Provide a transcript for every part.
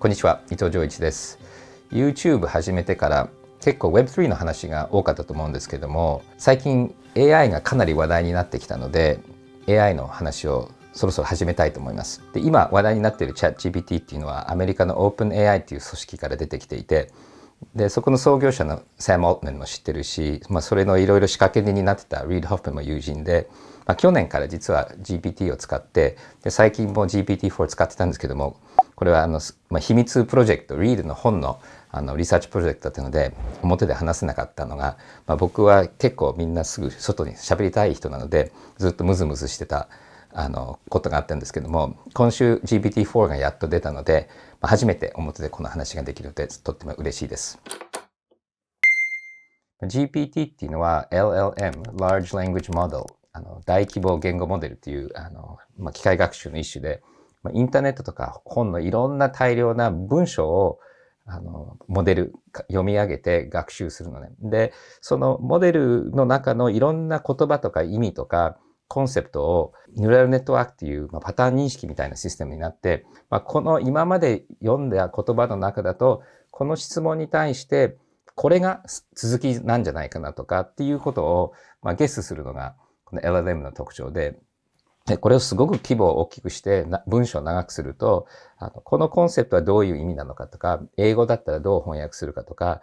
こんにちは伊藤浄一です YouTube 始めてから結構 Web3 の話が多かったと思うんですけども最近 AI がかなり話題になってきたので AI の話をそろそろ始めたいと思います。で今話題になっている ChatGPT っていうのはアメリカの OpenAI っていう組織から出てきていてでそこの創業者のサム・オートメンも知ってるし、まあ、それのいろいろ仕掛け人になってたリード・ホップンも友人で、まあ、去年から実は GPT を使ってで最近も GPT-4 使ってたんですけどもこれはあの、まあ、秘密プロジェクトリールの本のあのリサーチプロジェクトというので表で話せなかったのが、まあ、僕は結構みんなすぐ外に喋りたい人なのでずっとムズムズしてたあのことがあったんですけども今週 GPT-4 がやっと出たので、まあ、初めて表でこの話ができるのでとっても嬉しいです。GPT っていうのは LLM Large Language Model あの大規模言語モデルっていうあの、まあ、機械学習の一種でインターネットとか本のいろんな大量な文章をあのモデル読み上げて学習するのね。でそのモデルの中のいろんな言葉とか意味とかコンセプトをニューラルネットワークっていう、まあ、パターン認識みたいなシステムになって、まあ、この今まで読んだ言葉の中だとこの質問に対してこれが続きなんじゃないかなとかっていうことを、まあ、ゲスするのがこの LLM の特徴ででこれをすごく規模を大きくして文章を長くするとあのこのコンセプトはどういう意味なのかとか英語だったらどう翻訳するかとか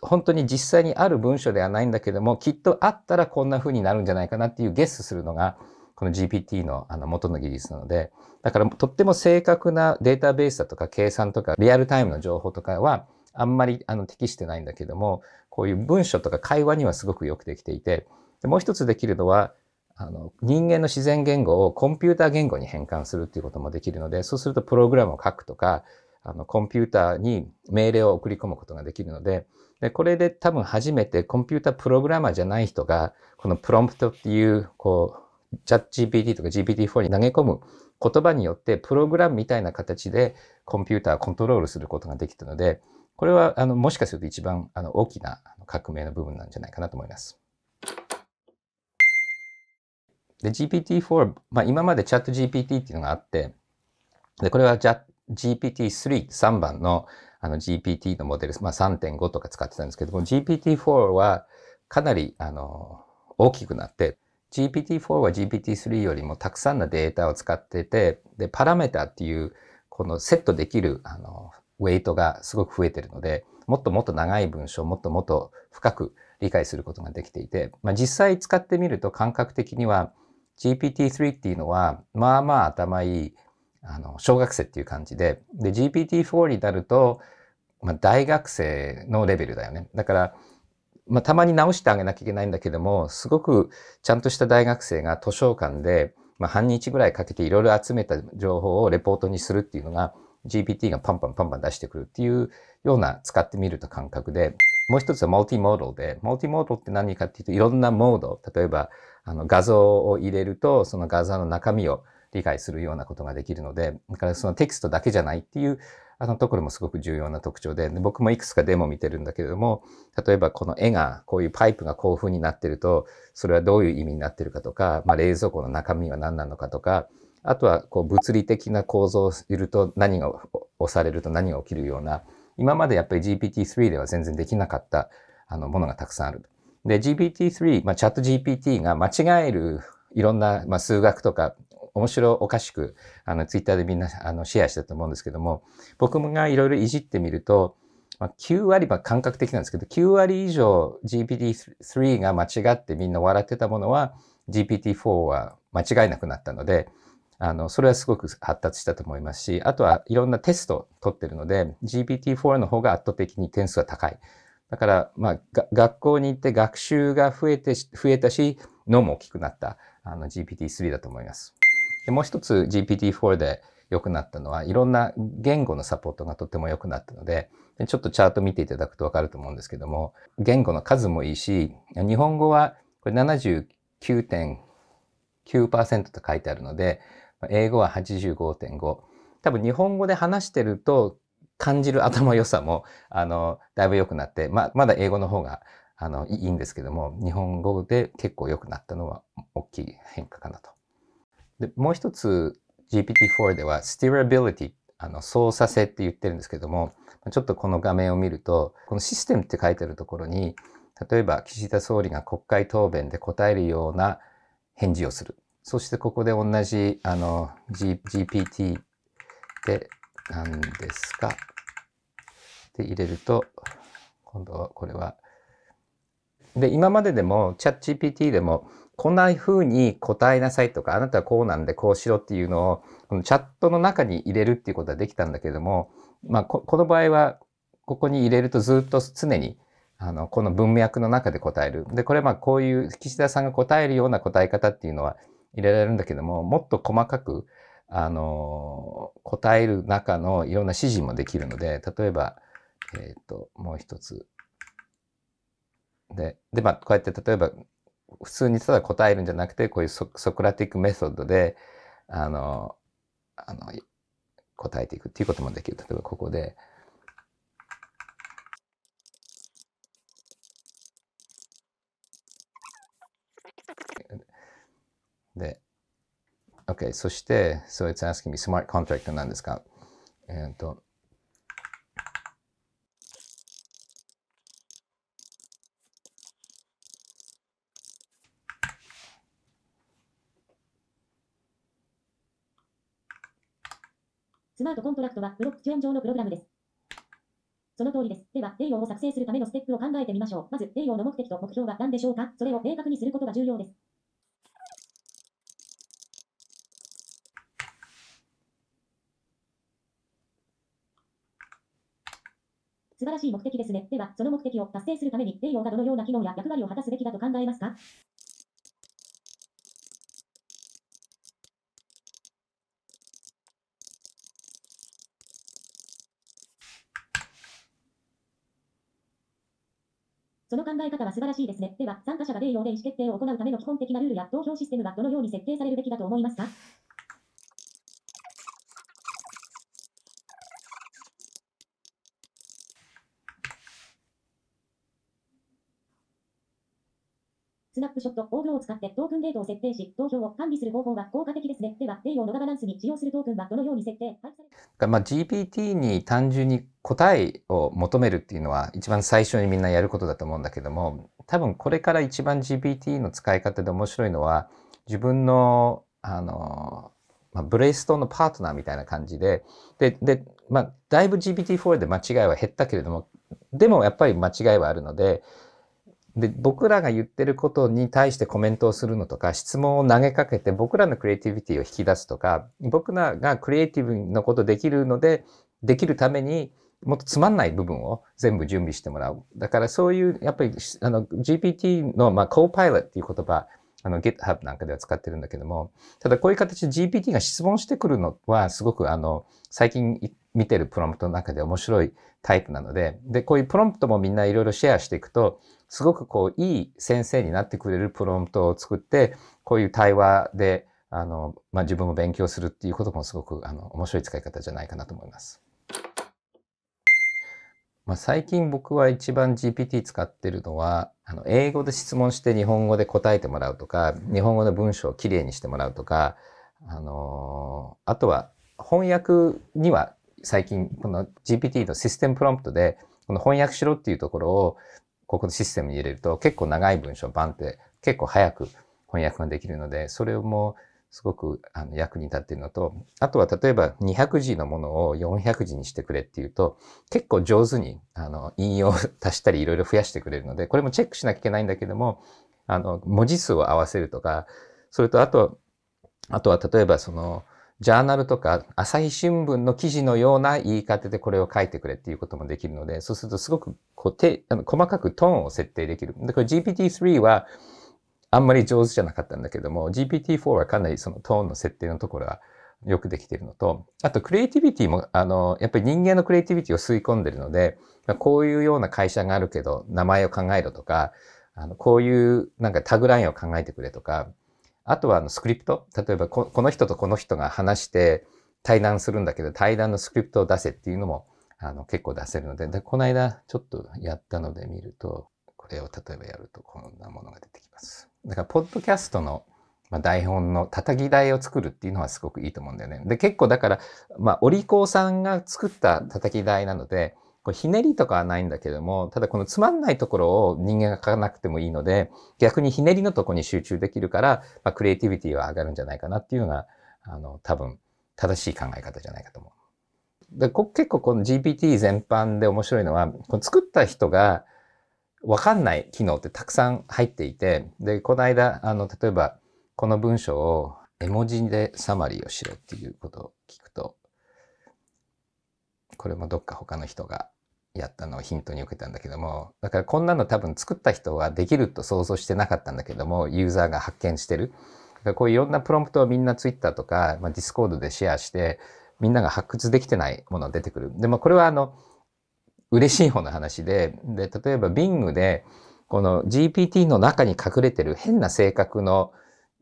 本当に実際にある文章ではないんだけどもきっとあったらこんな風になるんじゃないかなっていうゲスするのがこの GPT のあの元の技術なのでだからとっても正確なデータベースだとか計算とかリアルタイムの情報とかはあんまりあの適してないんだけどもこういう文章とか会話にはすごくよくできていてでもう一つできるのはあの、人間の自然言語をコンピューター言語に変換するっていうこともできるので、そうするとプログラムを書くとか、あの、コンピューターに命令を送り込むことができるので、で、これで多分初めてコンピュータープログラマーじゃない人が、このプロンプトっていう、こう、チャット GPT とか GPT-4 に投げ込む言葉によって、プログラムみたいな形でコンピューターをコントロールすることができたので、これは、あの、もしかすると一番、あの、大きな革命の部分なんじゃないかなと思います。で、GPT-4、まあ、今までチャット GPT っていうのがあって、で、これは GPT-3、3番のあの GPT のモデル、まあ、3.5とか使ってたんですけども、GPT-4 はかなり、あの、大きくなって、GPT-4 は GPT-3 よりもたくさんのデータを使ってて、で、パラメータっていう、このセットできる、あの、ウェイトがすごく増えてるので、もっともっと長い文章、もっともっと深く理解することができていて、まあ、実際使ってみると感覚的には、GPT-3 っていうのは、まあまあ頭いい、あの、小学生っていう感じで、で、GPT-4 になると、まあ、大学生のレベルだよね。だから、まあ、たまに直してあげなきゃいけないんだけども、すごくちゃんとした大学生が図書館で、まあ、半日ぐらいかけていろいろ集めた情報をレポートにするっていうのが、GPT がパンパンパンパン出してくるっていうような使ってみると感覚で、もう一つはマルティモードで、マルティモードって何かっていうと、いろんなモード、例えば、あの、画像を入れると、その画像の中身を理解するようなことができるので、だからそのテキストだけじゃないっていう、あのところもすごく重要な特徴で、僕もいくつかデモ見てるんだけれども、例えばこの絵が、こういうパイプがこういう風になってると、それはどういう意味になってるかとか、まあ、冷蔵庫の中身は何なのかとか、あとはこう物理的な構造をすると何が押されると何が起きるような、今までやっぱり GPT-3 では全然できなかったあのものがたくさんある。で、GPT-3、まあ、チャット GPT が間違えるいろんな、まあ、数学とか面白おかしく、あの、ツイッターでみんな、あの、シェアしてたと思うんですけども、僕がいろいろいじってみると、まあ、9割、は感覚的なんですけど、9割以上 GPT-3 が間違ってみんな笑ってたものは、GPT-4 は間違いなくなったので、あの、それはすごく発達したと思いますし、あとはいろんなテスト取ってるので、GPT-4 の方が圧倒的に点数が高い。だから、まあ、学校に行って学習が増えて、増えたし、脳も大きくなった、あの GPT-3 だと思います。でもう一つ GPT-4 で良くなったのは、いろんな言語のサポートがとても良くなったので、ちょっとチャート見ていただくとわかると思うんですけども、言語の数もいいし、日本語はこれ79.9%と書いてあるので、英語は85.5。多分日本語で話してると感じる頭良さも、あの、だいぶ良くなって、ま、まだ英語の方が、あの、いいんですけども、日本語で結構良くなったのは大きい変化かなと。で、もう一つ GPT-4 では steerability、あの、操作性って言ってるんですけども、ちょっとこの画面を見ると、このシステムって書いてあるところに、例えば岸田総理が国会答弁で答えるような返事をする。そしてここで同じ、あの、G、GPT で、なんですっで入れると、今度はこれは、で、今まででも、チャット GPT でも、こんな風に答えなさいとか、あなたはこうなんでこうしろっていうのを、このチャットの中に入れるっていうことはできたんだけれども、まあ、ここの場合は、ここに入れるとずっと常に、あの、この文脈の中で答える。で、これはまあ、こういう岸田さんが答えるような答え方っていうのは、入れられるんだけども、もっと細かく、あの、答える中のいろんな指示もできるので、例えば、えっ、ー、と、もう一つ。で、で、まあ、こうやって例えば、普通にただ答えるんじゃなくて、こういうソクラティックメソッドで、あの、あの、答えていくっていうこともできる。例えばここで、で、OK、そして、so it's asking me smart contract なんですかえっと、スマートコントラクトはブロックチェーン上のプログラムです。その通りです。では、デイロを作成するためのステップを考えてみましょう。まず、デイロの目的と目標は何でしょうかそれを明確にすることが重要です。素晴らしい目的ですね。では、その目的を達成するために、栄養がどのような機能や役割を果たすべきだと考えますかその考え方は素晴らしいですね。では、参加者が栄養で意思決定を行うための基本的なルールや投票システムがどのように設定されるべきだと思いますかスナップショット、オーを使ってトークンレートを設定し、投票を管理する方法は効果的ですね。では、例をオのガバナンスに使用するトークンはどのように設定まあ GPT に単純に答えを求めるっていうのは一番最初にみんなやることだと思うんだけども、多分これから一番 GPT の使い方で面白いのは、自分の、あの、まあ、ブレイストーンのパートナーみたいな感じで、で、で、まあ、だいぶ GPT-4 で間違いは減ったけれども、でもやっぱり間違いはあるので、で、僕らが言ってることに対してコメントをするのとか、質問を投げかけて僕らのクリエイティビティを引き出すとか、僕らがクリエイティブのことできるので、できるためにもっとつまんない部分を全部準備してもらう。だからそういう、やっぱりあの GPT の、まあ、コーパイロットっていう言葉、あの GitHub なんかでは使ってるんだけども、ただこういう形で GPT が質問してくるのはすごくあの、最近見てるプロプトの中で面白いタイプなので、で、こういうプロンプトもみんないろいろシェアしていくと、すごくこう、いい先生になってくれるプロンプトを作って、こういう対話で、あの、まあ、自分も勉強するっていうこともすごく、あの、面白い使い方じゃないかなと思います。まあ、最近僕は一番 GPT 使ってるのは、あの、英語で質問して日本語で答えてもらうとか、日本語の文章をきれいにしてもらうとか、あのー、あとは翻訳には最近、この GPT のシステムプロンプトで、この翻訳しろっていうところを、ここのシステムに入れると、結構長い文章バンって結構早く翻訳ができるので、それもすごくあの役に立っているのと、あとは例えば200字のものを400字にしてくれっていうと、結構上手にあの引用を足したりいろいろ増やしてくれるので、これもチェックしなきゃいけないんだけども、あの文字数を合わせるとか、それとあと、あとは例えばその、ジャーナルとか朝日新聞の記事のような言い方でこれを書いてくれっていうこともできるので、そうするとすごくこうてあの細かくトーンを設定できる。で、これ GPT-3 はあんまり上手じゃなかったんだけども、GPT-4 はかなりそのトーンの設定のところはよくできているのと、あとクリエイティビティも、あの、やっぱり人間のクリエイティビティを吸い込んでるので、こういうような会社があるけど、名前を考えろとか、あのこういうなんかタグラインを考えてくれとか、あとはあのスクリプト。例えばこ、この人とこの人が話して対談するんだけど、対談のスクリプトを出せっていうのもあの結構出せるので、でこの間ちょっとやったので見ると、これを例えばやるとこんなものが出てきます。だから、ポッドキャストのま台本の叩き台を作るっていうのはすごくいいと思うんだよね。で、結構だから、まあ、お利口さんが作った叩き台なので、こうひねりとかはないんだけども、ただこのつまんないところを人間が書かなくてもいいので、逆にひねりのとこに集中できるから、まあ、クリエイティビティは上がるんじゃないかなっていうのが、あの、多分、正しい考え方じゃないかと思う。で結構この GPT 全般で面白いのは、この作った人がわかんない機能ってたくさん入っていて、で、この間、あの、例えば、この文章を絵文字でサマリーをしろっていうことを聞くと、これもどっか他の人がやったのをヒントに受けたんだけどもだからこんなの多分作った人はできると想像してなかったんだけどもユーザーが発見してるだからこういろんなプロンプトをみんな Twitter とか、まあ、Discord でシェアしてみんなが発掘できてないものが出てくるでもこれはあの嬉しい方の話でで例えば Bing でこの GPT の中に隠れてる変な性格の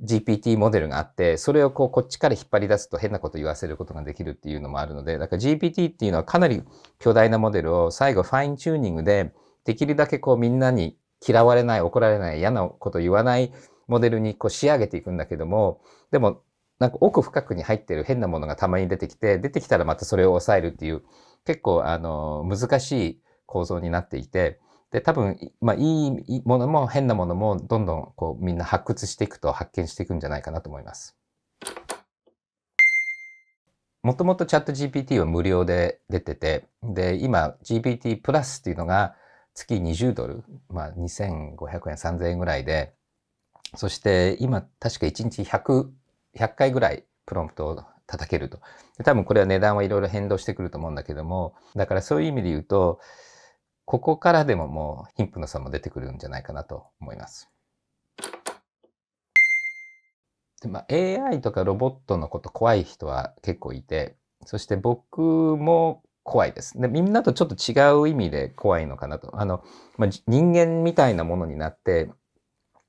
GPT モデルがあって、それをこう、こっちから引っ張り出すと変なこと言わせることができるっていうのもあるので、だから GPT っていうのはかなり巨大なモデルを最後ファインチューニングで、できるだけこうみんなに嫌われない、怒られない、嫌なこと言わないモデルにこう仕上げていくんだけども、でもなんか奥深くに入ってる変なものがたまに出てきて、出てきたらまたそれを抑えるっていう、結構あの、難しい構造になっていて、で、多分、まあ、いいものも変なものも、どんどん、こう、みんな発掘していくと発見していくんじゃないかなと思います。もともとチャット GPT は無料で出てて、で、今、GPT プラスっていうのが、月20ドル、まあ、2500円、3000円ぐらいで、そして今、確か1日100、100回ぐらいプロンプトを叩けると。多分これは値段はいろいろ変動してくると思うんだけども、だからそういう意味で言うと、ここからでももう貧富の差も出てくるんじゃないかなと思います。でまあ、AI とかロボットのこと怖い人は結構いて、そして僕も怖いです。で、みんなとちょっと違う意味で怖いのかなと。あの、まあ、人間みたいなものになって、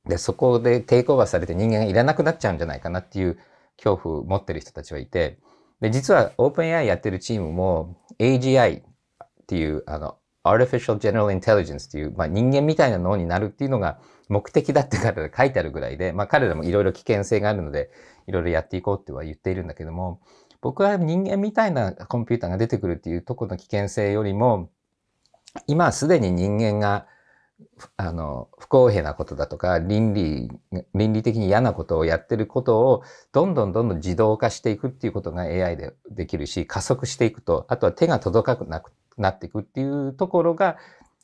で、そこで抵抗クバーされて人間がいらなくなっちゃうんじゃないかなっていう恐怖を持ってる人たちはいて、で、実は OpenAI やってるチームも AGI っていう、あの、artificial general intelligence という、まあ、人間みたいな脳になるっていうのが目的だってら書いてあるぐらいで、まあ、彼らもいろいろ危険性があるので、いろいろやっていこうっては言っているんだけども、僕は人間みたいなコンピューターが出てくるっていうとこの危険性よりも、今すでに人間が、あの、不公平なことだとか、倫理、倫理的に嫌なことをやってることを、どんどんどんどん自動化していくっていうことが AI でできるし、加速していくと、あとは手が届かなくなっていくっていうところが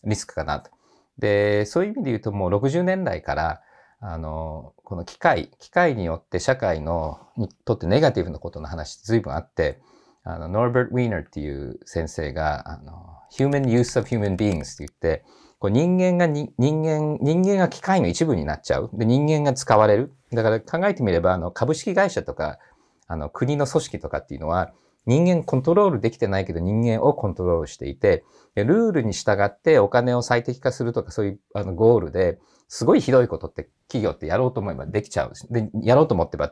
リスクかなと。で、そういう意味で言うともう60年代から、あの、この機械、機械によって社会の、にとってネガティブなことの話随分あって、あの、ノーベルト・ウィーナーっていう先生が、あの、Human Use of Human Beings って言って、こう人間が人間、人間が機械の一部になっちゃう。で、人間が使われる。だから考えてみれば、あの、株式会社とか、あの、国の組織とかっていうのは、人間コントロールできてないけど人間をコントロールしていて、ルールに従ってお金を最適化するとかそういうあのゴールで、すごいひどいことって企業ってやろうと思えばできちゃうし、でで、やろうと思ってば、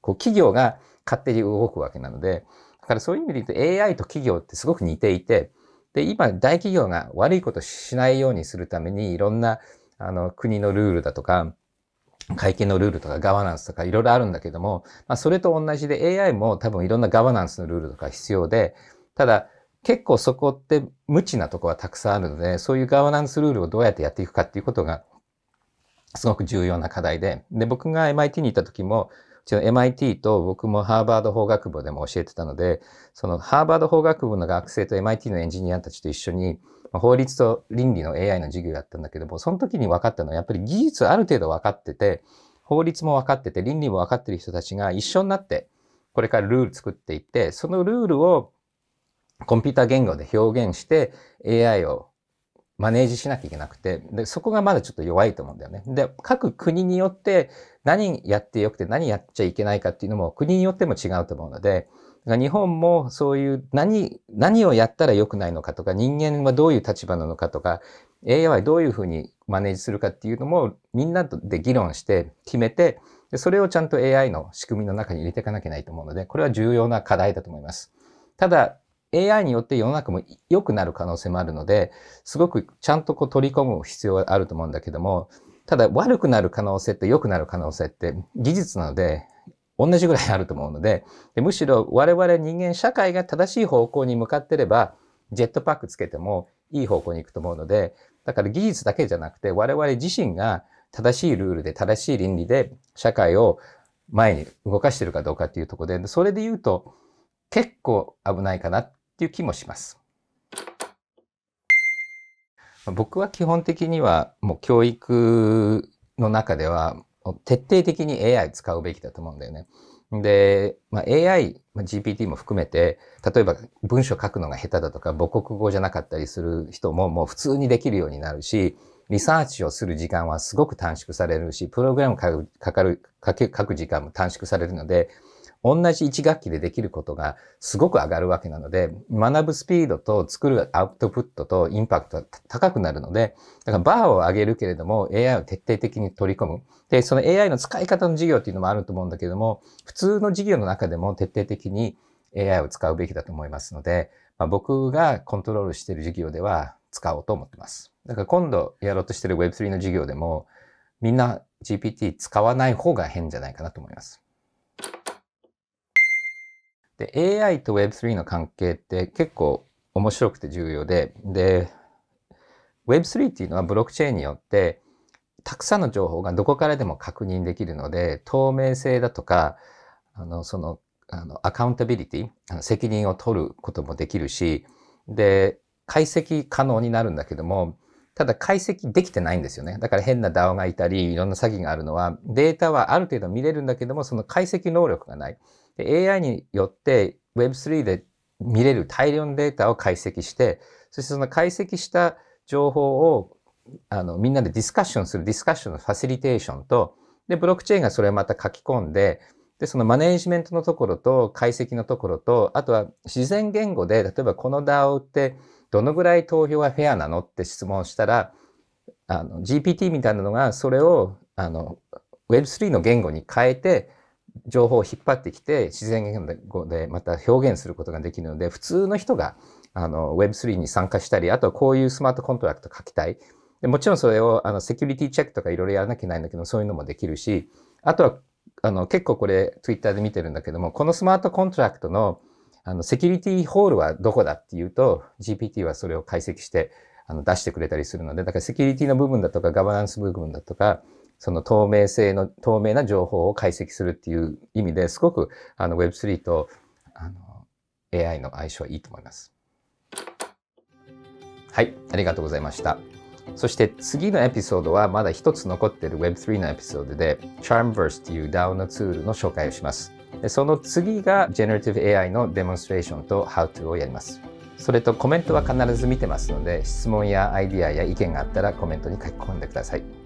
こう企業が勝手に動くわけなので、だからそういう意味で言うと AI と企業ってすごく似ていて、で、今大企業が悪いことしないようにするためにいろんなあの国のルールだとか、会計のルールとかガバナンスとかいろいろあるんだけども、まあ、それと同じで AI も多分いろんなガバナンスのルールとか必要で、ただ結構そこって無知なとこはたくさんあるので、そういうガバナンスルールをどうやってやっていくかっていうことがすごく重要な課題で、で、僕が MIT にいた時も、うちの MIT と僕もハーバード法学部でも教えてたので、そのハーバード法学部の学生と MIT のエンジニアたちと一緒に、まあ、法律と倫理の AI の授業やったんだけども、その時に分かったのは、やっぱり技術ある程度分かってて、法律も分かってて、倫理も分かってる人たちが一緒になって、これからルール作っていって、そのルールをコンピューター言語で表現して AI をマネージしなきゃいけなくて、で、そこがまだちょっと弱いと思うんだよね。で、各国によって何やってよくて何やっちゃいけないかっていうのも国によっても違うと思うので、日本もそういう何、何をやったら良くないのかとか、人間はどういう立場なのかとか、AI はどういうふうにマネージするかっていうのもみんなで議論して決めて、それをちゃんと AI の仕組みの中に入れていかなきゃいけないと思うので、これは重要な課題だと思います。ただ、AI によって世の中も良くなる可能性もあるので、すごくちゃんとこう取り込む必要はあると思うんだけども、ただ悪くなる可能性って良くなる可能性って技術なので、同じぐらいあると思うのでで、むしろ我々人間社会が正しい方向に向かってれば、ジェットパックつけてもいい方向に行くと思うので、だから技術だけじゃなくて我々自身が正しいルールで正しい倫理で社会を前に動かしてるかどうかっていうところで、それで言うと結構危ないかなっていう気もします。僕は基本的にはもう教育の中では徹底的に AI 使うべきだと思うんだよね。で、まあ、AI、まあ、GPT も含めて、例えば文章書くのが下手だとか、母国語じゃなかったりする人ももう普通にできるようになるし、リサーチをする時間はすごく短縮されるし、プログラム書く、書く時間も短縮されるので、同じ1学期でできることがすごく上がるわけなので、学ぶスピードと作るアウトプットとインパクトが高くなるので、だからバーを上げるけれども AI を徹底的に取り込む。で、その AI の使い方の授業っていうのもあると思うんだけども、普通の授業の中でも徹底的に AI を使うべきだと思いますので、まあ、僕がコントロールしている授業では使おうと思ってます。だから今度やろうとしてる Web3 の授業でも、みんな GPT 使わない方が変じゃないかなと思います。で、AI と Web3 の関係って結構面白くて重要で、で、Web3 っていうのはブロックチェーンによって、たくさんの情報がどこからでも確認できるので、透明性だとか、あの、その、あの、アカウンタビリティ、あの責任を取ることもできるし、で、解析可能になるんだけども、ただ解析できてないんですよね。だから変な DAO がいたり、いろんな詐欺があるのは、データはある程度見れるんだけども、その解析能力がない。で AI によって Web3 で見れる大量のデータを解析して、そしてその解析した情報をあのみんなでディスカッションするディスカッションのファシリテーションと、で、ブロックチェーンがそれをまた書き込んで、で、そのマネージメントのところと解析のところと、あとは自然言語で、例えばこの DAO ってどのぐらい投票がフェアなのって質問したら、あの GPT みたいなのがそれをあの Web3 の言語に変えて、情報を引っ張ってきて自然言語でまた表現することができるので普通の人があの Web3 に参加したりあとはこういうスマートコントラクト書きたいでもちろんそれをあのセキュリティチェックとかいろいろやらなきゃいけないんだけどそういうのもできるしあとはあの結構これ Twitter で見てるんだけどもこのスマートコントラクトのあのセキュリティホールはどこだっていうと GPT はそれを解析してあの出してくれたりするのでだからセキュリティの部分だとかガバナンス部分だとかその透明性の、透明な情報を解析するっていう意味ですごく、あの Web3 とあの AI の相性はいいと思います。はい、ありがとうございました。そして次のエピソードはまだ一つ残っている Web3 のエピソードで Charmverse という DAO のツールの紹介をします。その次が Generative AI のデモンストレーションと How to をやります。それとコメントは必ず見てますので質問やアイディアや意見があったらコメントに書き込んでください。